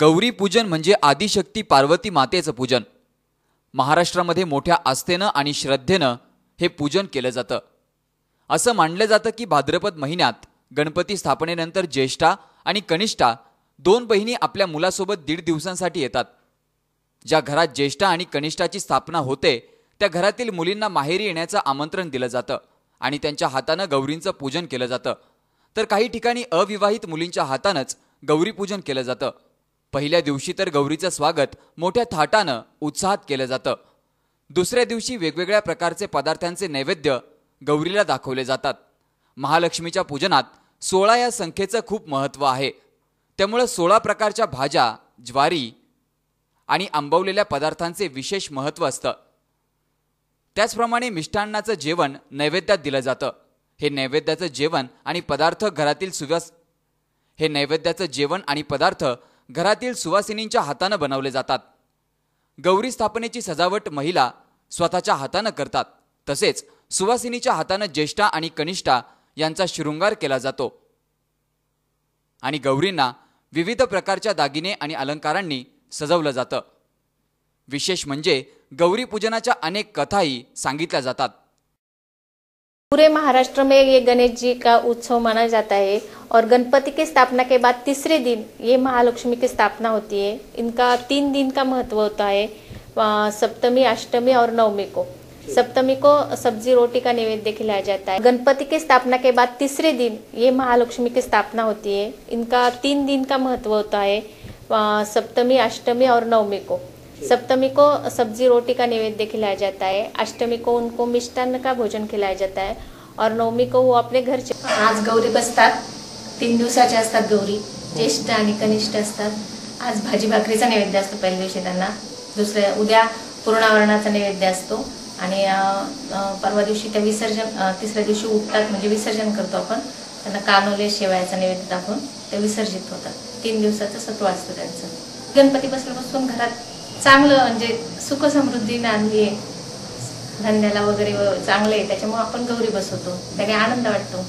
गौरी पूजन म्हणजे आदिशक्ती पार्वती मातेचं पूजन महाराष्ट्रामध्ये मोठ्या आस्थेनं आणि श्रद्धेनं हे पूजन केलं जातं असं मानलं जातं की भाद्रपद महिन्यात गणपती स्थापनेनंतर ज्येष्ठा आणि कनिष्ठा दोन बहिणी आपल्या मुलासोबत दीड दिवसांसाठी येतात ज्या घरात ज्येष्ठा आणि कनिष्ठाची स्थापना होते त्या घरातील मुलींना माहेरी येण्याचं आमंत्रण दिलं जातं आणि त्यांच्या हातानं गौरींचं पूजन केलं जातं तर काही ठिकाणी अविवाहित मुलींच्या हातानंच गौरीपूजन केलं जातं पहिल्या दिवशी तर गौरीचं स्वागत मोठ्या थाटानं उत्साहात केलं जातं दुसऱ्या दिवशी वेगवेगळ्या प्रकारचे पदार्थांचे नैवेद्य गौरीला दाखवले जातात महालक्ष्मीच्या पूजनात सोळा या संख्येचं खूप महत्त्व आहे त्यामुळं सोळा प्रकारच्या भाज्या ज्वारी आणि आंबवलेल्या पदार्थांचे विशेष महत्त्व असतं त्याचप्रमाणे मिष्टान्नाचं जेवण नैवेद्यात दिलं जातं हे नैवेद्याचं जेवण आणि पदार्थ घरातील सुव्यस हे नैवेद्याचं जेवण आणि पदार्थ घरातील सुवासिनींच्या हातानं बनवले जातात गौरी स्थापनेची सजावट महिला स्वतःच्या हातानं करतात तसेच सुवासिनीच्या हातानं ज्येष्ठा आणि कनिष्ठा यांचा शृंगार केला जातो आणि गौरींना विविध प्रकारच्या दागिने आणि अलंकारांनी सजवलं जातं विशेष म्हणजे गौरीपूजनाच्या अनेक कथाही सांगितल्या जातात पूरे महाराष्ट्र में ये गणेश जी का उत्सव माना जाता है और गणपति की स्थापना के बाद तीसरे दिन ये महालक्ष्मी की स्थापना होती है इनका तीन दिन का महत्व होता है सप्तमी अष्टमी और नवमी को सप्तमी को सब्जी रोटी का निवेद्य खिलाया जाता है गणपति की स्थापना के बाद तीसरे दिन ये महालक्ष्मी की स्थापना होती है इनका तीन दिन का महत्व होता है सप्तमी अष्टमी और नवमी को सप्तमी को सब्जी रोटी का नैवेद्य खिलाया जाता है अष्टमी को उनको मिष्टान्न का भोजन खिलाया जाता है और नवमी को वो अपने घर आज गौरी बसतात तीन दिवसाच्या असतात गौरी ज्येष्ठ आणि कनिष्ठ असतात आज भाजी भाकरीचा नैवेद्य असतो पहिल्या दिवशी त्यांना दुसऱ्या उद्या पूर्णावरणाचा नैवेद्य असतो आणि परवा दिवशी त्या विसर्जन तिसऱ्या दिवशी उठतात म्हणजे विसर्जन करतो आपण त्यांना कानोले शेवायचा नैवेद्य दाखवून ते विसर्जित होतात तीन दिवसाचं सत्व असतं त्यांचं गणपती बसून घरात चांगलं म्हणजे सुखसमृद्धी नांदी धंद्याला वगैरे चांगलं आहे त्याच्यामुळे आपण गौरी बसवतो त्याने आनंद वाटतो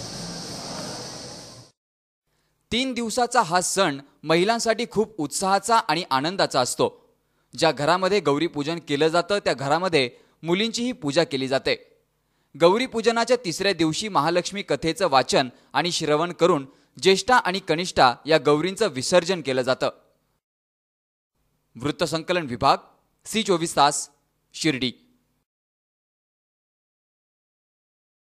तीन दिवसाचा हा सण महिलांसाठी खूप उत्साहाचा आणि आनंदाचा असतो ज्या घरामध्ये गौरीपूजन केलं जातं त्या घरामध्ये मुलींचीही पूजा केली जाते गौरीपूजनाच्या तिसऱ्या दिवशी महालक्ष्मी कथेचं वाचन आणि श्रवण करून ज्येष्ठा आणि कनिष्ठा या गौरींचं विसर्जन केलं जातं वृत्तसंकलन विभाग सी चोवीस तास शिर्डी